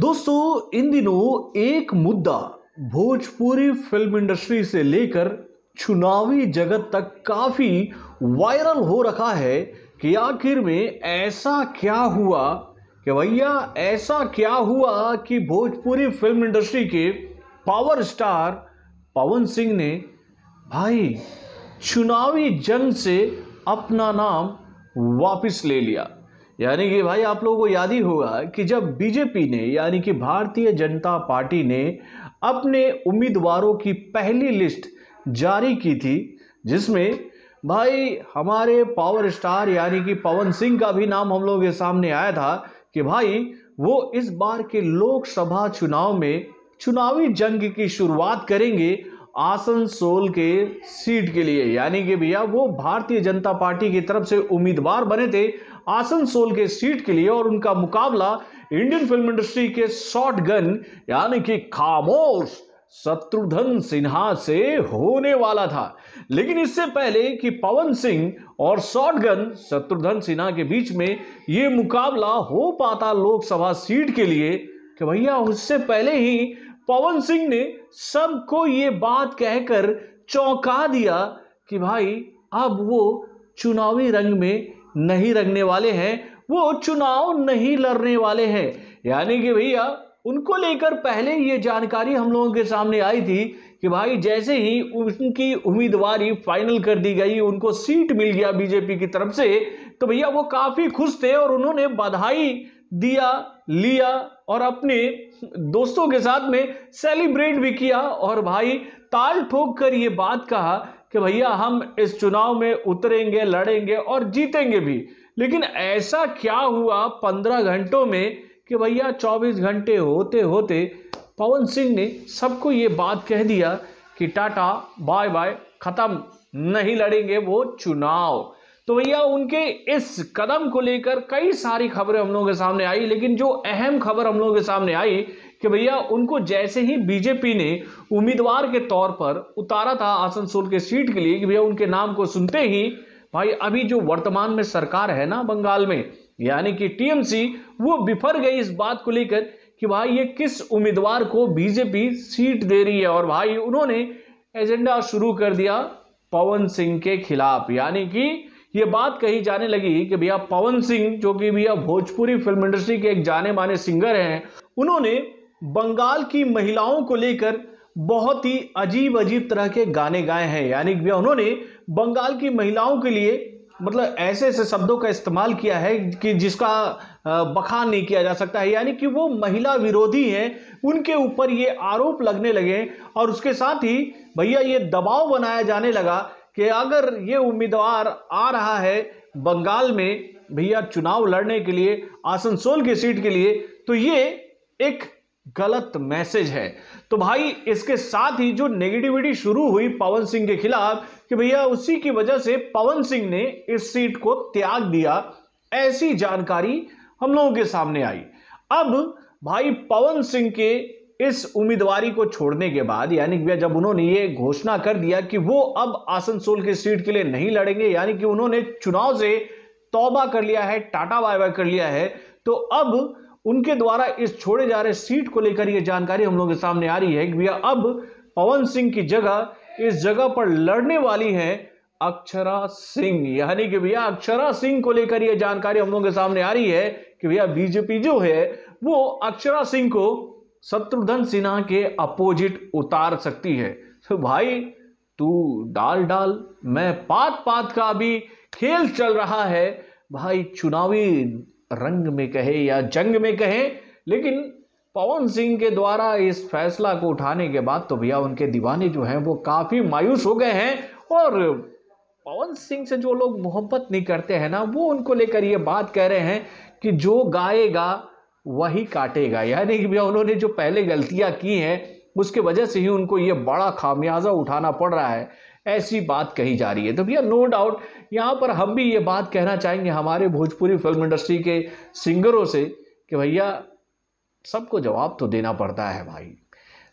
दोस्तों इन दिनों एक मुद्दा भोजपुरी फिल्म इंडस्ट्री से लेकर चुनावी जगत तक काफी वायरल हो रखा है कि आखिर में ऐसा क्या हुआ कि भैया ऐसा क्या हुआ कि भोजपुरी फिल्म इंडस्ट्री के पावर स्टार पवन सिंह ने भाई चुनावी जंग से अपना नाम वापस ले लिया यानी कि भाई आप लोगों को याद ही होगा कि जब बीजेपी ने यानी कि भारतीय जनता पार्टी ने अपने उम्मीदवारों की पहली लिस्ट जारी की थी जिसमें भाई हमारे पावर स्टार यानी कि पवन सिंह का भी नाम हम लोगों के सामने आया था कि भाई वो इस बार के लोकसभा चुनाव में चुनावी जंग की शुरुआत करेंगे आसनसोल के सीट के लिए यानी कि भैया वो भारतीय जनता पार्टी की तरफ से उम्मीदवार बने थे आसनसोल के सीट के लिए और उनका मुकाबला इंडियन फिल्म इंडस्ट्री के शॉर्ट गन यानी कि खामोश शत्रुघ्न सिन्हा से होने वाला था लेकिन इससे पहले कि पवन सिंह और गन शत्रुघ्न सिन्हा के बीच में ये मुकाबला हो पाता लोकसभा सीट के लिए कि भैया उससे पहले ही पवन सिंह ने सबको ये बात कहकर चौंका दिया कि भाई अब वो चुनावी रंग में नहीं रंगने वाले हैं वो चुनाव नहीं लड़ने वाले हैं यानी कि भैया उनको लेकर पहले ये जानकारी हम लोगों के सामने आई थी कि भाई जैसे ही उनकी उम्मीदवारी फाइनल कर दी गई उनको सीट मिल गया बीजेपी की तरफ से तो भैया वो काफ़ी खुश थे और उन्होंने बधाई दिया लिया और अपने दोस्तों के साथ में सेलिब्रेट भी किया और भाई ताल ठोक कर ये बात कहा कि भैया हम इस चुनाव में उतरेंगे लड़ेंगे और जीतेंगे भी लेकिन ऐसा क्या हुआ पंद्रह घंटों में कि भैया चौबीस घंटे होते होते पवन सिंह ने सबको ये बात कह दिया कि टाटा बाय बाय ख़त्म नहीं लड़ेंगे वो चुनाव तो भैया उनके इस कदम को लेकर कई सारी खबरें हम लोगों के सामने आई लेकिन जो अहम खबर हम लोगों के सामने आई कि भैया उनको जैसे ही बीजेपी ने उम्मीदवार के तौर पर उतारा था आसनसोल के सीट के लिए कि भैया उनके नाम को सुनते ही भाई अभी जो वर्तमान में सरकार है ना बंगाल में यानी कि टीएमसी वो बिफर गई इस बात को लेकर कि भाई ये किस उम्मीदवार को बीजेपी सीट दे रही है और भाई उन्होंने एजेंडा शुरू कर दिया पवन सिंह के खिलाफ यानी कि ये बात कही जाने लगी कि भैया पवन सिंह जो कि भैया भोजपुरी फिल्म इंडस्ट्री के एक जाने माने सिंगर हैं उन्होंने बंगाल की महिलाओं को लेकर बहुत ही अजीब अजीब तरह के गाने गाए हैं यानी कि भैया उन्होंने बंगाल की महिलाओं के लिए मतलब ऐसे ऐसे शब्दों का इस्तेमाल किया है कि जिसका बखान नहीं किया जा सकता है यानी कि वो महिला विरोधी हैं उनके ऊपर ये आरोप लगने लगे और उसके साथ ही भैया ये दबाव बनाया जाने लगा कि अगर ये उम्मीदवार आ रहा है बंगाल में भैया चुनाव लड़ने के लिए आसनसोल की सीट के लिए तो ये एक गलत मैसेज है तो भाई इसके साथ ही जो नेगेटिविटी शुरू हुई पवन सिंह के खिलाफ कि भैया उसी की वजह से पवन सिंह ने इस सीट को त्याग दिया ऐसी जानकारी हम लोगों के सामने आई अब भाई पवन सिंह के इस उम्मीदवारी को छोड़ने के बाद यानी कि जब उन्होंने ये घोषणा कर दिया कि वो अब आसनसोल की सीट के लिए नहीं लड़ेंगे यानी कि उन्होंने चुनाव से तौबा कर लिया है टाटा बाय कर लिया है तो अब उनके द्वारा इस छोड़े जा रहे सीट को लेकर यह जानकारी हम लोगों के सामने आ रही है कि भैया अब पवन सिंह की जगह इस जगह पर लड़ने वाली है अक्षरा सिंह यानी कि भैया अक्षरा सिंह को लेकर यह जानकारी हम लोगों के सामने आ रही है कि भैया बीजेपी जो है वो अक्षरा सिंह को शत्रुघ्न सिन्हा के अपोजिट उतार सकती है तो भाई तू डाल डाल मैं पात पात का भी खेल चल रहा है भाई चुनावी रंग में कहे या जंग में कहे लेकिन पवन सिंह के द्वारा इस फैसला को उठाने के बाद तो भैया उनके दीवाने जो हैं वो काफ़ी मायूस हो गए हैं और पवन सिंह से जो लोग मोहब्बत नहीं करते हैं ना वो उनको लेकर ये बात कह रहे हैं कि जो गाएगा वही काटेगा यानी कि भैया उन्होंने जो पहले गलतियाँ की हैं उसके वजह से ही उनको ये बड़ा खामियाजा उठाना पड़ रहा है ऐसी बात कही जा रही है तो भैया नो डाउट यहाँ पर हम भी ये बात कहना चाहेंगे हमारे भोजपुरी फिल्म इंडस्ट्री के सिंगरों से कि भैया सबको जवाब तो देना पड़ता है भाई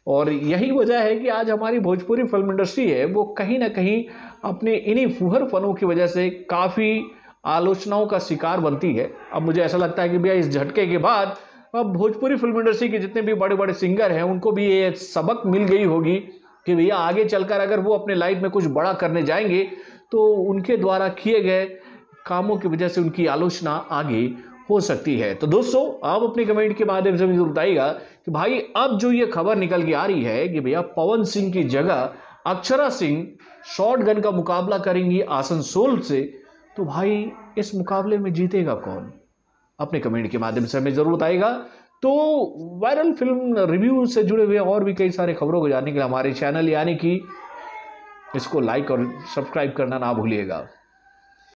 और यही वजह है कि आज हमारी भोजपुरी फिल्म इंडस्ट्री है वो कहीं ना कहीं अपने इन्हीं फूहर फनों की वजह से काफ़ी आलोचनाओं का शिकार बनती है अब मुझे ऐसा लगता है कि भैया इस झटके के बाद अब भोजपुरी फिल्म इंडस्ट्री के जितने भी बड़े बड़े सिंगर हैं उनको भी ये सबक मिल गई होगी कि भैया आगे चलकर अगर वो अपने लाइफ में कुछ बड़ा करने जाएंगे तो उनके द्वारा किए गए कामों की वजह से उनकी आलोचना आगे हो सकती है तो दोस्तों आप अपने कमेंट के माध्यम से मुझे बताइएगा कि भाई अब जो ये खबर निकल के आ रही है कि भैया पवन सिंह की जगह अक्षरा सिंह गन का मुकाबला करेंगी आसनसोल से तो भाई इस मुकाबले में जीतेगा कौन अपने कमेंट के माध्यम से हमें ज़रूर बताएगा तो वायरल फिल्म रिव्यू से जुड़े हुए और भी कई सारे खबरों को जानने के लिए हमारे चैनल यानी कि इसको लाइक और सब्सक्राइब करना ना भूलिएगा